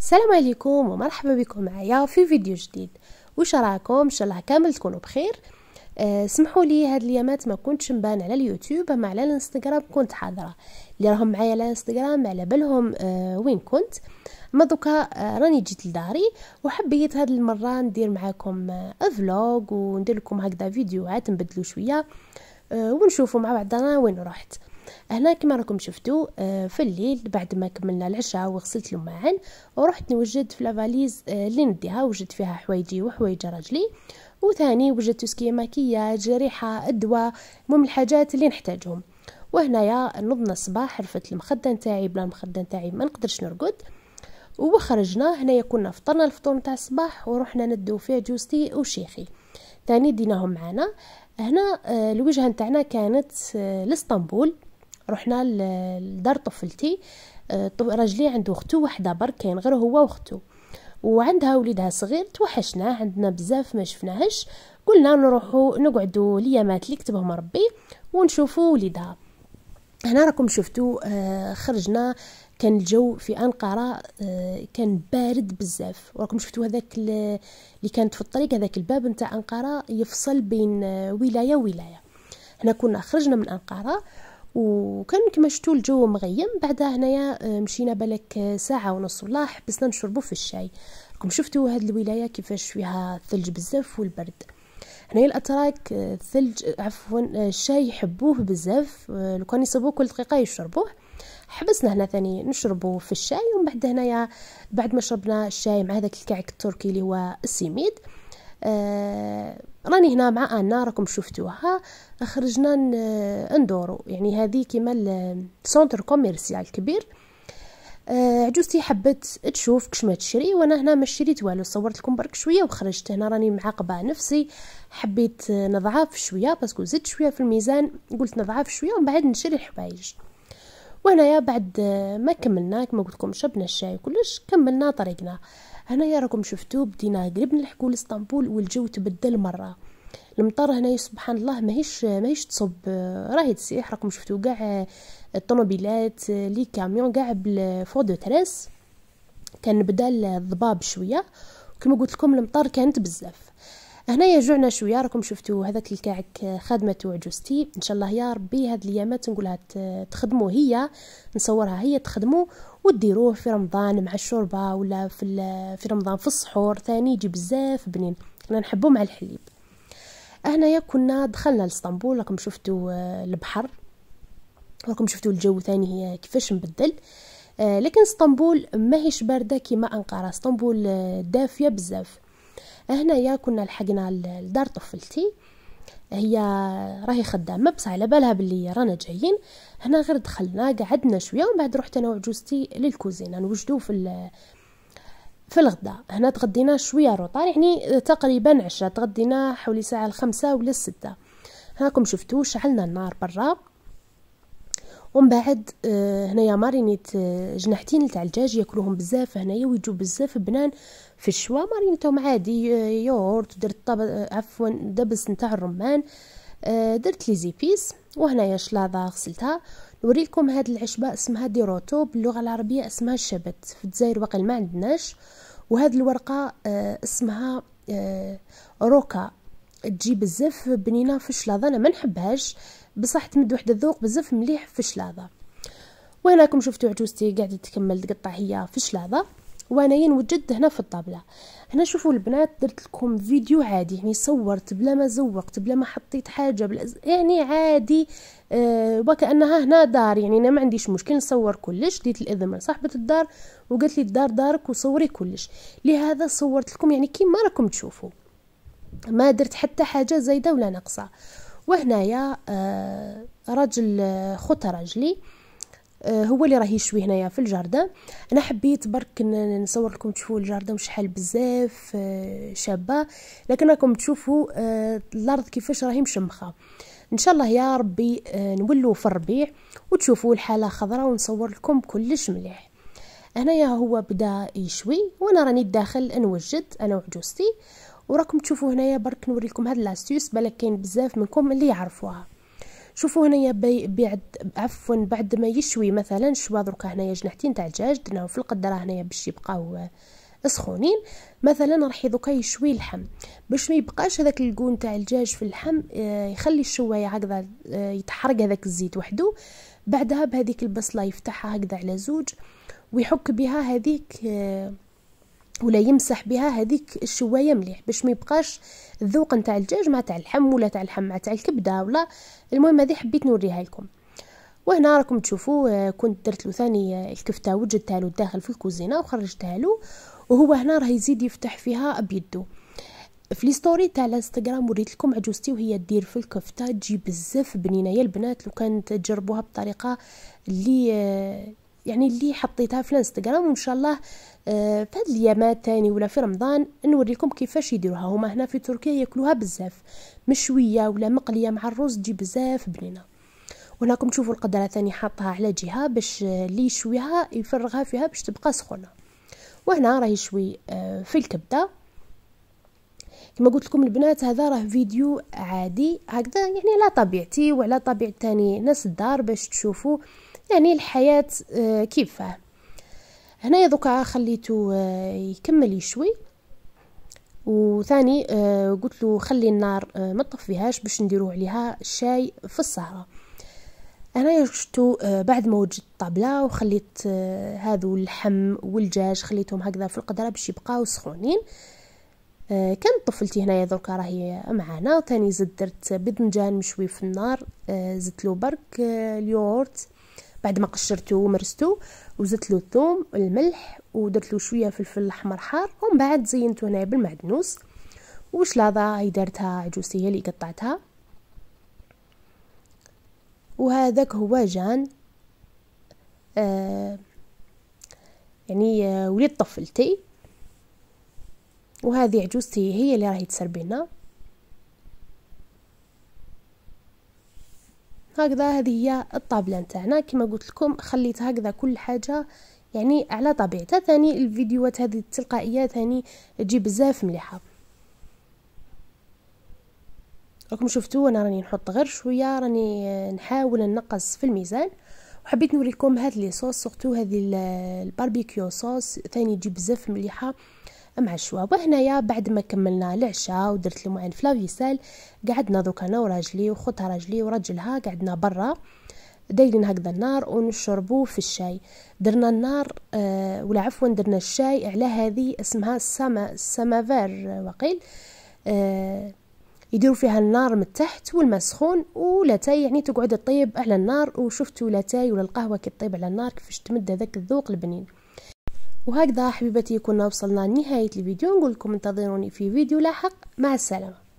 السلام عليكم ومرحبا بكم معايا في فيديو جديد واش راكم ان شاء الله كامل تكونوا بخير أه سمحوا لي هاد اليامات ما كنتش مبان على اليوتيوب اما على الانستغرام كنت حاضره اللي راهم معايا على الانستغرام على بالهم أه وين كنت ما دوكا أه راني جيت لداري وحبيت هاد المره ندير معاكم أه فلوغ وندير لكم هكذا فيديوهات نبدلو شويه أه ونشوفوا مع بعضنا وين رحت هنا كما راكم شفتوا آه، في الليل بعد ما كملنا العشاء وغسلت لهم معا ورحت نوجد في لافاليز آه، اللي نديها وجدت فيها حوايجي وحوايج راجلي وثاني وجدت سكي ماكياج ريحه الدواء المهم الحاجات اللي نحتاجهم وهنايا نضنا الصباح رفت المخده نتاعي بلا المخده نتاعي ما نقدرش نرقد وخرجنا هنايا كنا فطرنا الفطور نتاع الصباح ورحنا ندو فيه جوزتي وشيخي ثاني ديناهم معانا هنا آه، الوجهه نتاعنا كانت لاسطنبول رحنا لدار طفلتي آه، راجلي عنده اختو وحده برك كاين غير هو واختو وعندها وليدها صغير توحشناه عندنا بزاف ما شفناهش قلنا نروحو نقعدو ليامات اللي كتبهم ربي ونشوفو وليدها هنا راكم شفتو آه، خرجنا كان الجو في انقره آه، كان بارد بزاف وراكم شفتو هذاك اللي كانت في الطريق هذاك الباب نتاع انقره يفصل بين ولايه ولايه هنا كنا خرجنا من انقره وكان كما شفتوا الجو مغيم بعدها هنايا آه، مشينا بالك آه، ساعه ونص ولا حبسنا نشربوا في الشاي راكم شفتوا هاد الولايه كيفاش فيها الثلج بزاف والبرد هنايا الاتراك آه، الثلج عفوا الشاي يحبوه بزاف لو كان يصبوه كل دقيقه يشربوه حبسنا هنا ثاني نشربوا في الشاي ومن بعد هنايا بعد ما شربنا الشاي مع هذاك الكعك التركي اللي هو السيميد آه، راني هنا مع انا راكم شفتوها خرجنا ندورو يعني هذه كيما السونتر كوميرسيال كبير آه، عجوزتي حبت تشوف كش ما تشري وانا هنا ما شريت والو صورت لكم برك شويه وخرجت هنا راني معاقبه نفسي حبيت نضعف شويه باسكو زدت شويه في الميزان قلت نضعف شويه ومن بعد نشري الحوايج وهنايا بعد ما كملنا كما قلت لكم شبنا الشاي وكلش كملنا طريقنا هنايا راكم شفتوه بدينا قريب نلحقوا لاسطنبول والجو تبدل مره المطر هنا سبحان الله ماهيش ماهيش تصب راهي تسيح راكم شفتوا كاع الطوموبيلات لي كاميون كاع بالفو دو تريس كان بدا الضباب شويه كما قلت لكم المطر كانت بزاف هنا جوعنا شويه راكم شفتوا هذاك الكعك آه، خدمه عجوزتي ان شاء الله يا ربي هاد الايامات نقولها تخدمو هي نصورها هي تخدمو وديروه في رمضان مع الشوربه ولا في في رمضان في السحور ثاني يجي بزاف بنين انا نحبو مع الحليب هنايا كنا دخلنا لاسطنبول راكم شفتوا آه، البحر راكم شفتوا الجو ثاني هي كيفاش مبدل آه، لكن اسطنبول ماهيش بارده كيما انقره اسطنبول دافيه بزاف هنايا كنا لحقنا لدار طفلتي هي راهي خدامه بصح على بالها بلي رانا جايين هنا غير دخلنا قعدنا شويه ومن بعد رحت انا وعجوزتي للكوزينه نوجدو في في الغداء هنا تغدينا شويه روطار يعني تقريبا عشرة تغدينا حوالي ساعه الخمسة ولا الستة هاكم شفتو شعلنا النار برا ومن بعد آه، هنايا مارينيت آه، جناحتين تاع الدجاج ياكلوهم بزاف هنايا ويجوا بزاف بنان في الشوا مارينيتهم عادي آه، يورت درت طب... عفوا دبس نتاع الرمان درت لي زيبيس وهنايا شلاضه غسلتها لكم هاد العشبه اسمها ديروتو باللغه العربيه اسمها الشبت في الجزائر واقيلا ما عندناش وهاد الورقه اسمها روكا تجي بزاف بنينه في الشلاضه انا ما نحبهاش بصح تمد وحده الذوق بزاف مليح في الشلاضه راكم شفتوا عجوزتي قاعده تكمل تقطع هي في الشلاضه وانا نوجد هنا في الطابله هنا شوفوا البنات درت لكم فيديو عادي يعني صورت بلا ما زوقت بلا ما حطيت حاجه بلا يعني عادي آه وكانها هنا دار يعني انا ما عنديش مشكل نصور كلش ديت الاذن من صاحبه الدار وقالت لي الدار دارك وصوري كلش لهذا صورت لكم يعني كيما راكم تشوفوا ما درت حتى حاجة زايدة ولا ناقصة وهنايا آه، رجل آه، خوت رجلي آه، هو اللي راه يشوي هنايا في الجاردان انا حبيت برك نصور لكم تشوفوا الجاردان شحال بزاف شابه لكن راكم تشوفوا الارض كيفاش راهي مشمخه ان شاء الله يا ربي نولوا في الربيع وتشوفوا الحاله خضراء ونصور لكم كلش مليح هنايا هو بدا يشوي وانا راني داخل نوجد انا وعجوزتي وراكم تشوفوا هنايا برك نوريكم هاد لاستيوس بالك كاين بزاف منكم اللي يعرفوها شوفوا هنايا بعد عفوا بعد ما يشوي مثلا شوا دركا هنايا جناحتين تاع الدجاج درناهم في القدره هنايا باش يبقاو آه، سخونين مثلا راح دركا يشوي اللحم باش ما يبقاش هذاك الكون تاع الدجاج في اللحم آه، يخلي الشوايه هكذا آه، يتحرق هذاك الزيت وحده بعدها بهذيك البصله يفتحها هكذا على زوج ويحك بها هذيك ولا يمسح بها هذيك الشوايه مليح باش ما يبقاش الذوق نتاع الدجاج مع تاع اللحم ولا تاع اللحم مع تاع الكبده ولا المهم هذه حبيت نوريها لكم وهنا راكم تشوفوا آه، كنت درت له ثاني آه، الكفته وجدتها له داخل في الكوزينه وخرجتها له وهو هنا راه يزيد يفتح فيها بيدو في الستوري تاع الانستغرام وريت لكم عجوزتي وهي دير في الكفته تجي بزاف بنينه يا البنات لو كانت تجربوها بطريقه اللي آه، يعني اللي حطيتها في الانستغرام وان شاء الله آه، في هاد اليامات تاني ولا في رمضان نوريكم كيفاش يديروها هما هنا في تركيا ياكلوها بزاف مشويه ولا مقليه مع الرز تجي بزاف بنينه وهناكم تشوفوا القدره ثاني حاطها على جهه باش آه، اللي يشويها يفرغها فيها باش تبقى سخونه وهنا راه يشوي آه، في الكبده كما قلت لكم البنات هذا راه فيديو عادي هكذا يعني على طبيعتي وعلى طبيعه تاني ناس الدار باش تشوفوا يعني الحياة آه، كيفاه هنايا دوكا خليته آه، يكمل يشوي وثاني آه، قلت له خلي النار ما تطفيهاش باش نديرو عليها الشاي في السهرة انا شفتو بعد ما وجدت الطابلة وخليت هذو اللحم والجاج خليتهم هكذا في القدرة باش يبقاو سخونين كانت طفلتي هنايا دركا راهي معانا زدت درت بذنجان مشوي في النار زدت له برك اليوغورت بعد ما قشرته ومرسته وزدت له الثوم الملح ودرت له شويه فلفل احمر حار ومن بعد زينته هنا بالمعدنوس وشلاضه هي دارتها عجوزتي هي اللي قطعتها وهذاك هو جان آه يعني آه وليد طفلتي وهذه عجوزتي هي اللي راهي تسربينا هكذا هذه هي الطابله نتاعنا كما قلت لكم خليت هكذا كل حاجه يعني على طبيعتها ثاني الفيديوهات هذه التلقائيه ثاني تجي بزاف مليحه راكم شفتوا انا راني نحط غير شويه راني نحاول ننقص في الميزان وحبيت نوريكم هاد لي صوص سورتو هذه الباربيكيو صوص ثاني تجي بزاف مليحه مع الشواب وهنايا بعد ما كملنا العشاء ودرت لهم عين فلاويسال قعدنا دوك انا وراجلي وخوتها راجلي ورجلها قعدنا برا دايرين هكذا النار ونشربوا في الشاي درنا النار آه ولا عفوا درنا الشاي على هذه اسمها السما السمافير وقيل آه يديروا فيها النار من تحت والماء سخون ولاتاي يعني تقعد تطيب على النار وشفتوا لاتاي ولا القهوه كي تطيب على النار كيفاش تمد هذاك الذوق البنين وهكذا حبيبتي كنا وصلنا لنهاية الفيديو نقول لكم انتظروني في فيديو لاحق مع السلامة